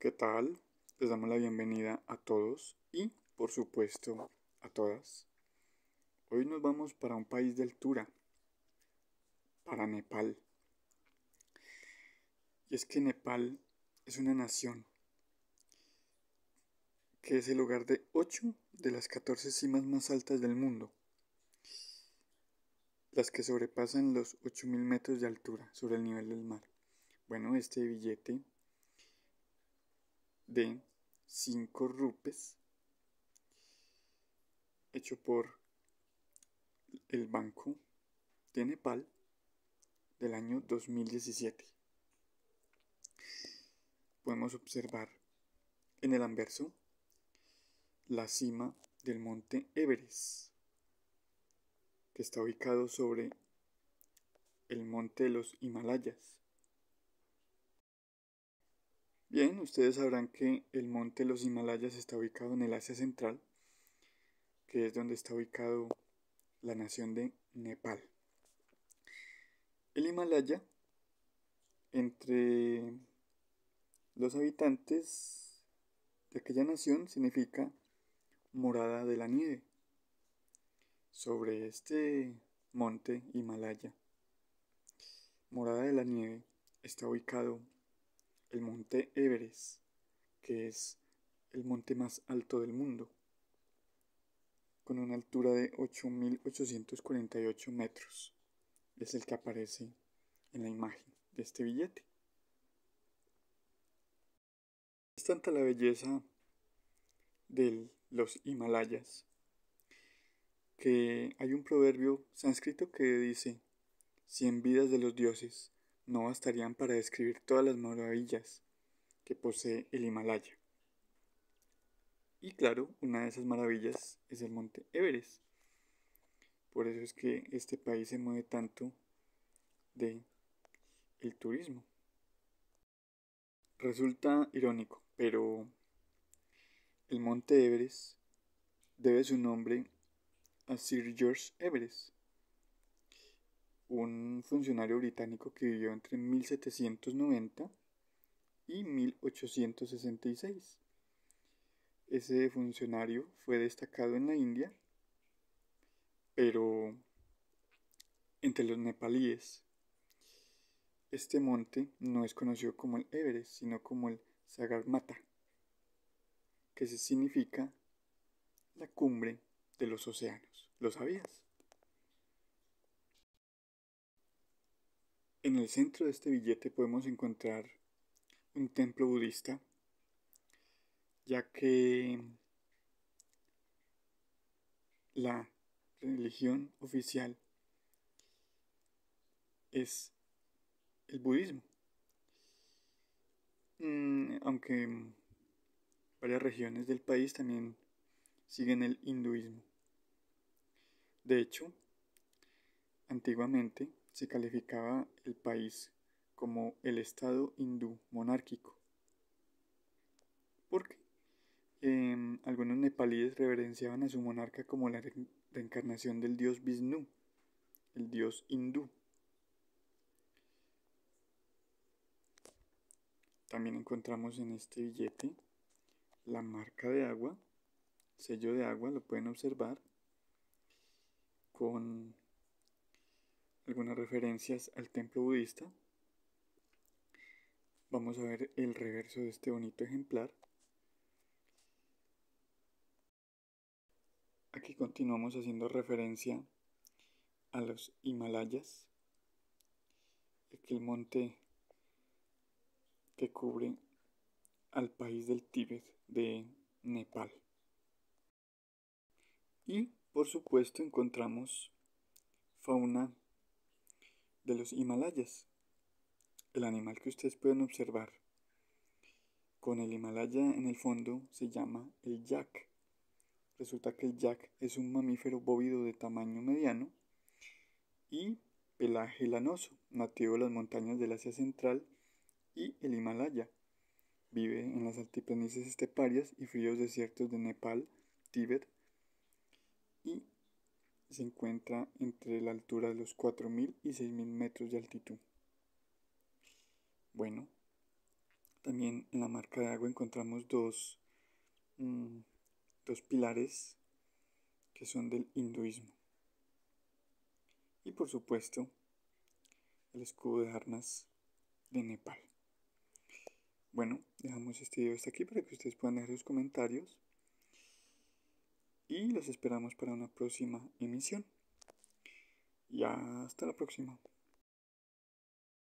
¿Qué tal? Les damos la bienvenida a todos y, por supuesto, a todas. Hoy nos vamos para un país de altura, para Nepal. Y es que Nepal es una nación que es el hogar de 8 de las 14 cimas más altas del mundo, las que sobrepasan los 8.000 metros de altura sobre el nivel del mar. Bueno, este billete de 5 rupes hecho por el Banco de Nepal del año 2017. Podemos observar en el anverso la cima del monte Everest, que está ubicado sobre el monte de los Himalayas, Bien, ustedes sabrán que el monte Los Himalayas está ubicado en el Asia Central, que es donde está ubicado la nación de Nepal. El Himalaya, entre los habitantes de aquella nación, significa morada de la nieve. Sobre este monte Himalaya, morada de la nieve, está ubicado el monte Everest, que es el monte más alto del mundo, con una altura de 8.848 metros. Es el que aparece en la imagen de este billete. Es tanta la belleza de los Himalayas que hay un proverbio sánscrito que dice, 100 vidas de los dioses no bastarían para describir todas las maravillas que posee el Himalaya. Y claro, una de esas maravillas es el monte Everest. Por eso es que este país se mueve tanto de el turismo. Resulta irónico, pero el monte Everest debe su nombre a Sir George Everest, un funcionario británico que vivió entre 1790 y 1866. Ese funcionario fue destacado en la India, pero entre los nepalíes. Este monte no es conocido como el Everest, sino como el Sagarmatha, que se significa la cumbre de los océanos. ¿Lo sabías? En el centro de este billete podemos encontrar un templo budista, ya que la religión oficial es el budismo. Mm, aunque varias regiones del país también siguen el hinduismo. De hecho, antiguamente se calificaba el país como el Estado hindú monárquico. Porque em, algunos nepalíes reverenciaban a su monarca como la reencarnación del dios Vishnu, el dios hindú. También encontramos en este billete la marca de agua, sello de agua, lo pueden observar, con algunas referencias al templo budista. Vamos a ver el reverso de este bonito ejemplar. Aquí continuamos haciendo referencia a los Himalayas, el monte que cubre al país del Tíbet de Nepal. Y por supuesto encontramos fauna de los Himalayas. El animal que ustedes pueden observar con el Himalaya en el fondo se llama el yak. Resulta que el yak es un mamífero bóvido de tamaño mediano y pelaje lanoso, nativo de las montañas del Asia Central y el Himalaya. Vive en las altiplanicies esteparias y fríos desiertos de Nepal, Tíbet y se encuentra entre la altura de los 4.000 y 6.000 metros de altitud. Bueno, también en la marca de agua encontramos dos, mm, dos pilares que son del hinduismo. Y por supuesto, el escudo de armas de Nepal. Bueno, dejamos este video hasta aquí para que ustedes puedan dejar sus comentarios y los esperamos para una próxima emisión. Y hasta la próxima.